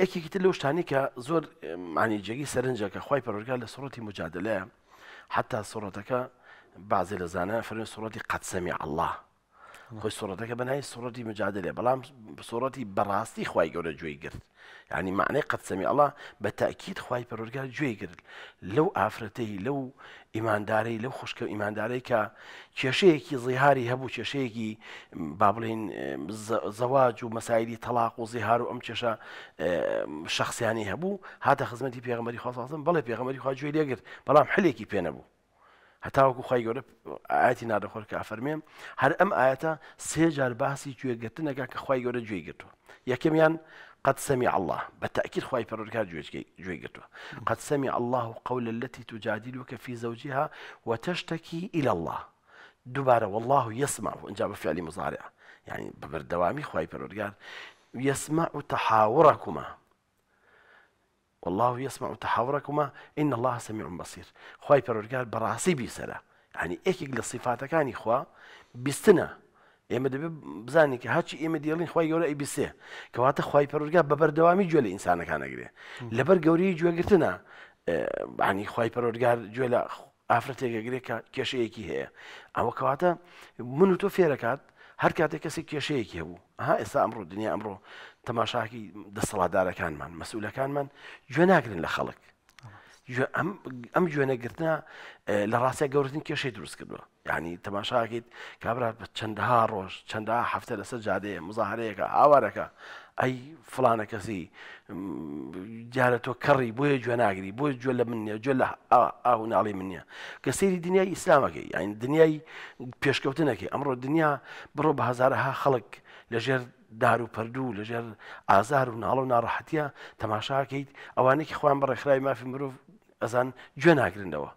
ئەکێکی تر لەو شتانی کە زۆر مانیجێگی سەرنجە کە خی پەرۆرگال لە سوڕەتی مجادلەیە حتا سوڕەتەکە بازی لەزانە فەرمی سوڕەتی قەتسەمی الله خۆی سوورەتەکە بەنای سوورەتی مجادلێ بەڵام سوورەتی بەڕاستی خی گەورە گوێی گرت ینی معنی قەتسەمی ئەڵا بە تاکیت خی پەرۆرگار گوێی گرت لەو ئافرەتەی لەو ئیماندارەی لەو خوشکە و ئیماندارەی کە کێشەیەکی زیهاری هەبوو کێشەیەکی با بڵین زەواج و مەسایری تەلاق و زیهار و ئەم کێشە شخصیانی هەبوو هاتە خزمەتی پێغمەری خوازم بەڵێ پێغمەری خواجوێ لێگرت بەڵام حلێکی پێنەبوو هەتاوەکو خی گەورە ئاەتی نادەخۆر کە ئەفەرمێم هەر ئەم ئاەتە سێجار باسی گوێگرتنەکە کە خی گەورە گوێی گرتووە یەکەمیان قد سمع الله بالتأكيد خواي بركات جويجتو قد سمع الله قول التي تجادلك في زوجها وتشتكي إلى الله دوبارة والله يسمع إنجاب فعل مضارع يعني ببردوامي خواي بركات يسمع تحاوركما والله يسمع تحاوركما إن الله سميع بصير خواي پروردگار براسي بيسرا يعني ايكيك لصفات كاني خوا بستنا ئێمە دەبێت بزانانی کە هاچی ئێمە دیڵین خخوای گەورە ئەیبیسێ کەواتە خخوای پەرۆرگا بەبەردەوامی گوێ لە ئینسانەکانەگرێ لەبەر گەوری گوێگرتنە بانی خخوای پەرۆرگار گوێ لە ئافرەتێکەگرێت کە کێشەیەکی هەیە ئەوە کەواتە من و تۆ فێرەکات هەر کاتێک کەسی کێشەیەکی هەبوو ئەها ئێستا ئەمڕۆ دنیا ئەمڕۆ تەماشاکی دەسەڵاتدارەکانمان مەسوولەکانمان گوێ ناگرن لە خەڵک ئەم گوێنەگرتنا لە ڕاستە گەورتن کێشەی دروست کردووە یعنی تەماشاکەیت کابرا چەندەها ڕۆژ چەندە هەفتە لەسەر جادەیە مزاهرەیەەکە ئاوارەکە ئەی فلانە کەسی جارە تۆ کەڕی بۆیە گوێ ناگری بۆی جوێ لە منە جوێ لە ئاو ناڵی منە کە سەیری دنیای ئیسلامەکەی یان دنیای پێشکەوتنەکەی ئەمڕۆ دنیا بڕۆ بە هزارها خەڵک لەژێر دار و پردوو لەژێر ئازار و ناڵە و ناڕەحەتە تەماشاکەیت ئەوانەی خۆیان بە ڕێکخرای مافی مرۆڤ ئەزان گوێ ناگرنەوە.